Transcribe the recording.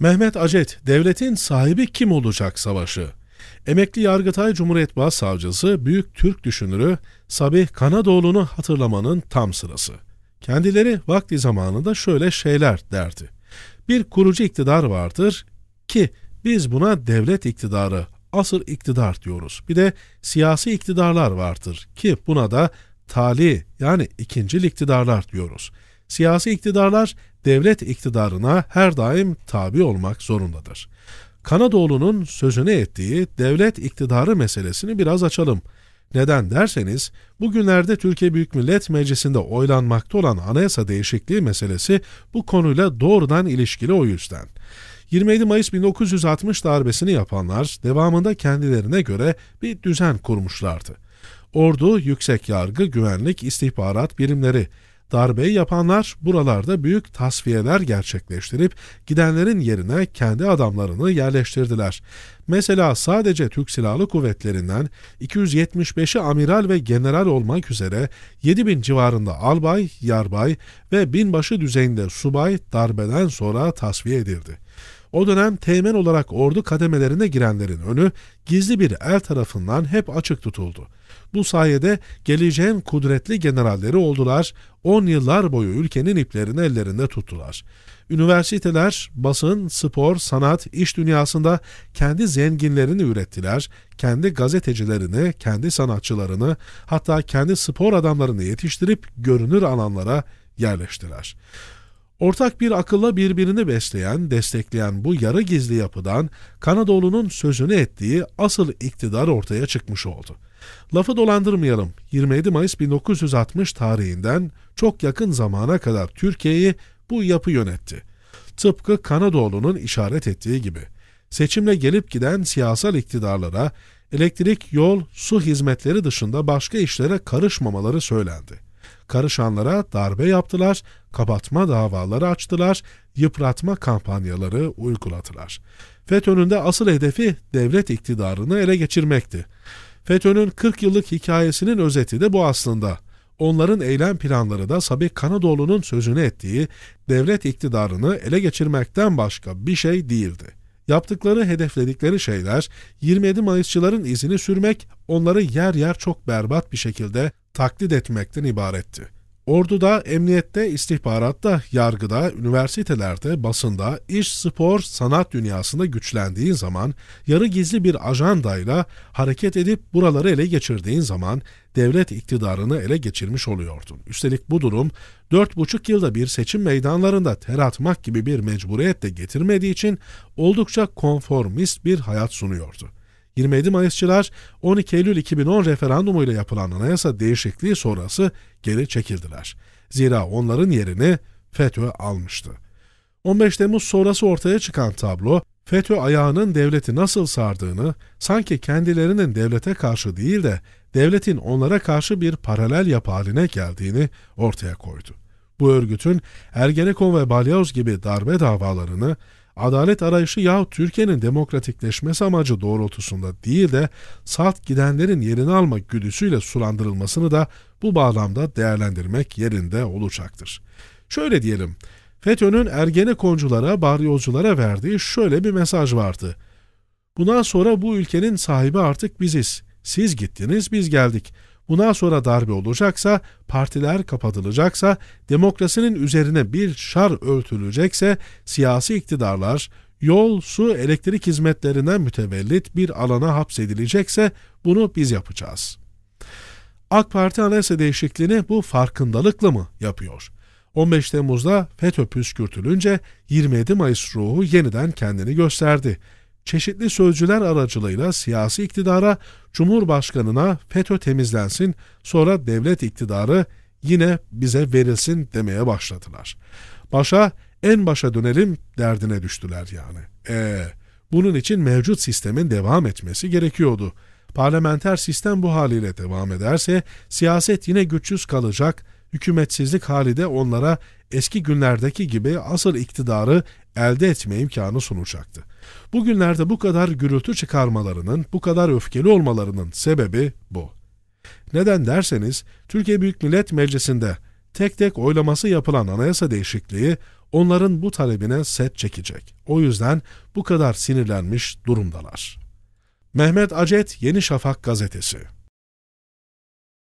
Mehmet Acet, devletin sahibi kim olacak savaşı? Emekli Yargıtay Cumhuriyet Başsavcısı, büyük Türk düşünürü Sabih Kanadoğlu'nu hatırlamanın tam sırası. Kendileri vakti zamanında şöyle şeyler derdi. Bir kurucu iktidar vardır ki biz buna devlet iktidarı, asır iktidar diyoruz. Bir de siyasi iktidarlar vardır ki buna da tali yani ikinci iktidarlar diyoruz. Siyasi iktidarlar devlet iktidarına her daim tabi olmak zorundadır. Kanadoğlu'nun sözüne ettiği devlet iktidarı meselesini biraz açalım. Neden derseniz bugünlerde Türkiye Büyük Millet Meclisi'nde oylanmakta olan anayasa değişikliği meselesi bu konuyla doğrudan ilişkili o yüzden. 27 Mayıs 1960 darbesini yapanlar devamında kendilerine göre bir düzen kurmuşlardı. Ordu, yüksek yargı, güvenlik, istihbarat birimleri Darbeyi yapanlar buralarda büyük tasfiyeler gerçekleştirip gidenlerin yerine kendi adamlarını yerleştirdiler. Mesela sadece Türk Silahlı Kuvvetlerinden 275'i amiral ve general olmak üzere 7000 civarında albay, yarbay ve binbaşı düzeyinde subay darbeden sonra tasfiye edildi. O dönem teğmen olarak ordu kademelerine girenlerin önü gizli bir el tarafından hep açık tutuldu. Bu sayede geleceğin kudretli generalleri oldular, 10 yıllar boyu ülkenin iplerini ellerinde tuttular. Üniversiteler, basın, spor, sanat, iş dünyasında kendi zenginlerini ürettiler, kendi gazetecilerini, kendi sanatçılarını, hatta kendi spor adamlarını yetiştirip görünür alanlara yerleştiler. Ortak bir akılla birbirini besleyen, destekleyen bu yarı gizli yapıdan Kanadolu'nun sözünü ettiği asıl iktidar ortaya çıkmış oldu. Lafı dolandırmayalım. 27 Mayıs 1960 tarihinden çok yakın zamana kadar Türkiye'yi bu yapı yönetti. Tıpkı Kanadoğlu'nun işaret ettiği gibi. Seçimle gelip giden siyasal iktidarlara elektrik, yol, su hizmetleri dışında başka işlere karışmamaları söylendi karışanlara darbe yaptılar, kapatma davaları açtılar, yıpratma kampanyaları uyguladılar. FETÖ'nün de asıl hedefi devlet iktidarını ele geçirmekti. FETÖ'nün 40 yıllık hikayesinin özeti de bu aslında. Onların eylem planları da Sabih Kanadoğlu'nun sözünü ettiği devlet iktidarını ele geçirmekten başka bir şey değildi. Yaptıkları, hedefledikleri şeyler 27 Mayısçıların izini sürmek, onları yer yer çok berbat bir şekilde taklit etmekten ibaretti. Orduda, emniyette, istihbaratta, yargıda, üniversitelerde, basında, iş, spor, sanat dünyasında güçlendiğin zaman, yarı gizli bir ajandayla hareket edip buraları ele geçirdiğin zaman devlet iktidarını ele geçirmiş oluyordun. Üstelik bu durum 4,5 yılda bir seçim meydanlarında ter atmak gibi bir mecburiyet de getirmediği için oldukça konformist bir hayat sunuyordu. 27 Mayısçılar 12 Eylül 2010 referandumuyla yapılan anayasa değişikliği sonrası geri çekildiler. Zira onların yerini FETÖ almıştı. 15 Temmuz sonrası ortaya çıkan tablo FETÖ ayağının devleti nasıl sardığını, sanki kendilerinin devlete karşı değil de devletin onlara karşı bir paralel yapı haline geldiğini ortaya koydu. Bu örgütün Ergenekon ve Balyoz gibi darbe davalarını adalet arayışı yahut Türkiye'nin demokratikleşmesi amacı doğrultusunda değil de salt gidenlerin yerini almak güdüsüyle sulandırılmasını da bu bağlamda değerlendirmek yerinde olacaktır. Şöyle diyelim, FETÖ'nün Ergenekonculara, baryozculara verdiği şöyle bir mesaj vardı. Bundan sonra bu ülkenin sahibi artık biziz. Siz gittiniz, biz geldik bundan sonra darbe olacaksa, partiler kapatılacaksa, demokrasinin üzerine bir şar örtülecekse siyasi iktidarlar yol, su, elektrik hizmetlerinden mütevellit bir alana hapsedilecekse bunu biz yapacağız. AK Parti anayasa değişikliğini bu farkındalıkla mı yapıyor? 15 Temmuz'da FETÖ püskürtülünce 27 Mayıs ruhu yeniden kendini gösterdi çeşitli sözcüler aracılığıyla siyasi iktidara, Cumhurbaşkanına FETÖ temizlensin, sonra devlet iktidarı yine bize verilsin demeye başladılar. Başa en başa dönelim derdine düştüler yani. Eee bunun için mevcut sistemin devam etmesi gerekiyordu. Parlamenter sistem bu haliyle devam ederse siyaset yine güçsüz kalacak, hükümetsizlik hali de onlara eski günlerdeki gibi asıl iktidarı elde etme imkanı sunacaktı. Bugünlerde bu kadar gürültü çıkarmalarının, bu kadar öfkeli olmalarının sebebi bu. Neden derseniz Türkiye Büyük Millet Meclisi'nde tek tek oylaması yapılan anayasa değişikliği onların bu talebine set çekecek. O yüzden bu kadar sinirlenmiş durumdalar. Mehmet Acet Yeni Şafak Gazetesi